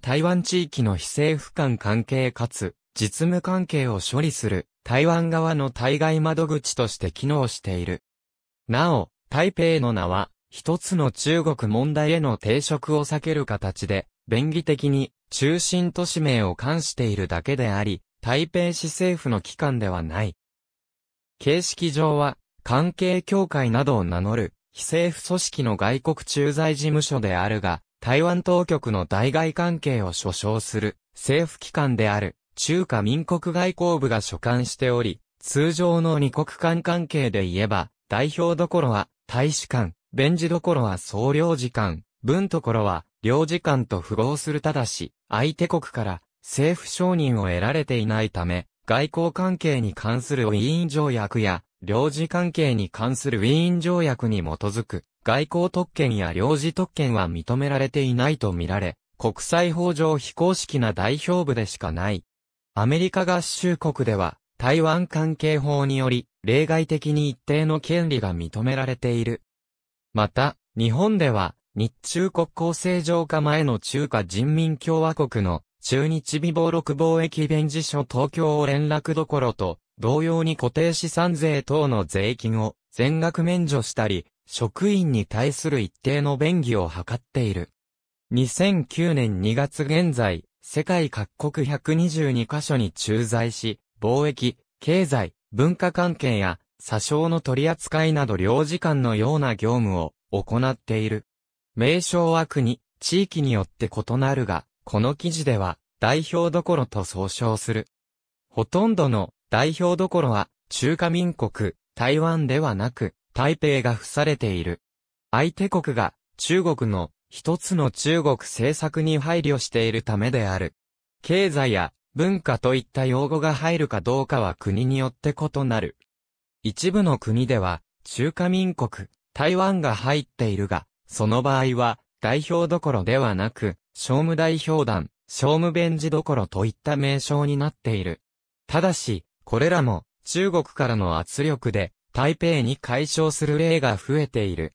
台湾地域の非政府間関係かつ、実務関係を処理する、台湾側の対外窓口として機能している。なお、台北の名は、一つの中国問題への抵触を避ける形で、便宜的に中心都市名を冠しているだけであり、台北市政府の機関ではない。形式上は、関係協会などを名乗る、非政府組織の外国駐在事務所であるが、台湾当局の対外関係を所掌する政府機関である中華民国外交部が所管しており、通常の二国間関係で言えば、代表どころは大使館、弁事どころは総領事館、文ところは領事館と符合するただし、相手国から政府承認を得られていないため、外交関係に関するウィーン条約や、領事関係に関するウィーン条約に基づく外交特権や領事特権は認められていないとみられ、国際法上非公式な代表部でしかない。アメリカ合衆国では、台湾関係法により、例外的に一定の権利が認められている。また、日本では、日中国交正常化前の中華人民共和国の中日美暴録貿易弁事所東京を連絡どころと、同様に固定資産税等の税金を全額免除したり、職員に対する一定の便宜を図っている。2009年2月現在、世界各国122カ所に駐在し、貿易、経済、文化関係や、詐称の取り扱いなど領事館のような業務を行っている。名称は国、地域によって異なるが、この記事では代表どころと総称する。ほとんどの代表どころは中華民国、台湾ではなく、台北が付されている。相手国が中国の一つの中国政策に配慮しているためである。経済や文化といった用語が入るかどうかは国によって異なる。一部の国では中華民国、台湾が入っているが、その場合は代表どころではなく、商務代表団、商務弁事どころといった名称になっている。ただし、これらも中国からの圧力で台北に解消する例が増えている。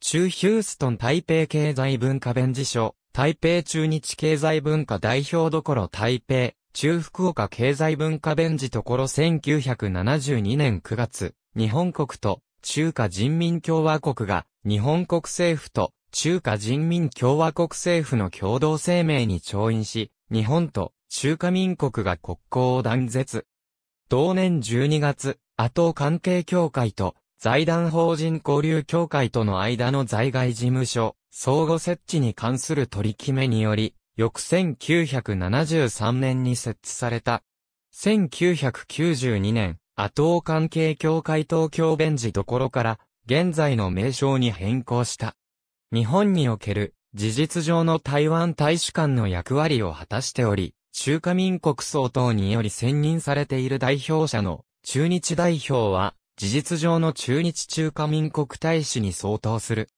中ヒューストン台北経済文化弁事所、台北中日経済文化代表どころ台北、中福岡経済文化弁事ところ1972年9月、日本国と中華人民共和国が日本国政府と中華人民共和国政府の共同声明に調印し、日本と中華民国が国交を断絶。同年12月、阿東関係協会と財団法人交流協会との間の在外事務所、相互設置に関する取り決めにより、翌1973年に設置された。1992年、阿東関係協会東京弁事ところから、現在の名称に変更した。日本における事実上の台湾大使館の役割を果たしており、中華民国総統により選任されている代表者の中日代表は、事実上の中日中華民国大使に相当する。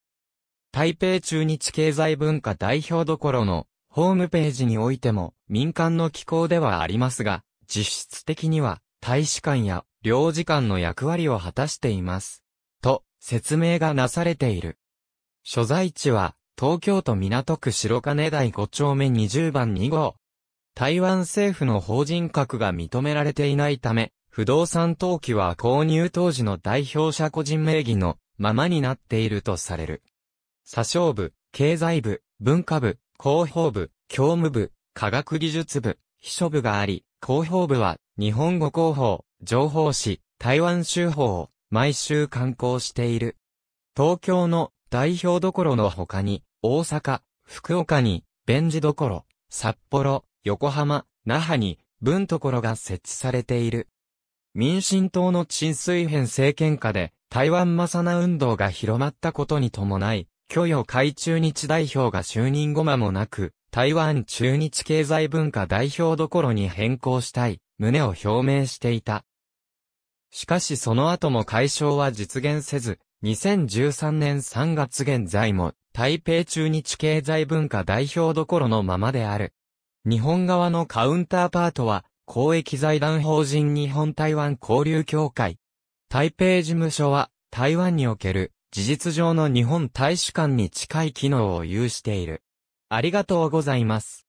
台北中日経済文化代表どころのホームページにおいても民間の機構ではありますが、実質的には大使館や領事館の役割を果たしています。と説明がなされている。所在地は東京都港区白金台5丁目20番2号。台湾政府の法人格が認められていないため、不動産登記は購入当時の代表者個人名義のままになっているとされる。査商部、経済部、文化部、広報部、教務部、科学技術部、秘書部があり、広報部は日本語広報、情報誌、台湾州報を毎週刊行している。東京の代表どころの他に、大阪、福岡に、ベンジどころ、札幌、横浜、那覇に、文ところが設置されている。民進党の陳水編政権下で台湾マサナ運動が広まったことに伴い、許容会中日代表が就任後間もなく、台湾中日経済文化代表どころに変更したい、旨を表明していた。しかしその後も解消は実現せず、2013年3月現在も、台北中日経済文化代表どころのままである。日本側のカウンターパートは、公益財団法人日本台湾交流協会。台北事務所は、台湾における、事実上の日本大使館に近い機能を有している。ありがとうございます。